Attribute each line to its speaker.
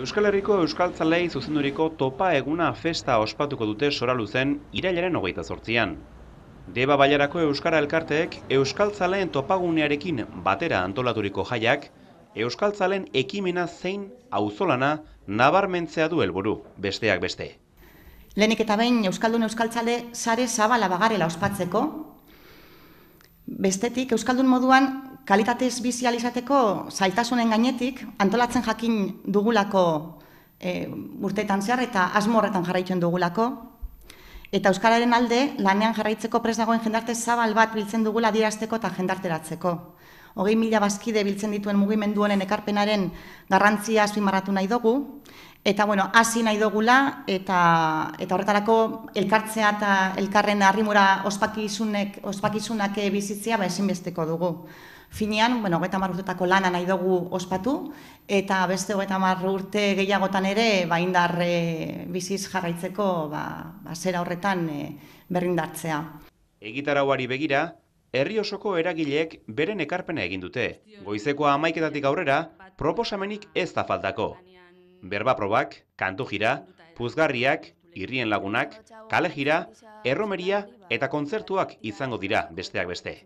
Speaker 1: Euskal Herriko Euskal zuzenduriko topa eguna festa ospatuko dute sora luzen irailaren hogeita zortzian. Deba Baiarako Euskara Elkarteek Euskal Tzaleen topagunearekin batera antolaturiko jaiak, Euskal ekimena zein auzolana nabarmentzea du helburu, besteak beste.
Speaker 2: Lehenik eta behin Euskaldun Euskaltzale Tzale sare zabala bagarela ospatzeko, Bestetik, Euskaldun moduan kalitatez bizializateko zaitasunen gainetik, antolatzen jakin dugulako e, urteetan zehar eta azmorretan jarraitzen dugulako, eta Euskararen alde lanean jarraitzeko presnagoen jendarte zabal bat biltzen dugula dirazteko eta jendarteratzeko. Hogei mila bazkide biltzen dituen mugimendu mugimenduen ekarpenaren garrantzia azpimarratu nahi dugu, Eta bueno, hasi nahi dogula eta eta horretarako elkartzea eta elkarren harrimura ospakizunek ospakizunak bizitzea ba ezinbesteko dugu. Finean, bueno, 30 urteetako lana nahi dugu ospatu eta beste 30 urte gehiagotan ere ba indar e, biziz jarraitzeko ba ba zera horretan e, berrindartzea.
Speaker 1: Egitarauari begira, herri osoko eragileek beren ekarpena egin dute. Goizekoa 11 aurrera proposamenik ez da faltako berba probak, kantu jira, puzgarriak, irrien lagunak, kale jira, erromeria eta kontzertuak izango dira besteak beste.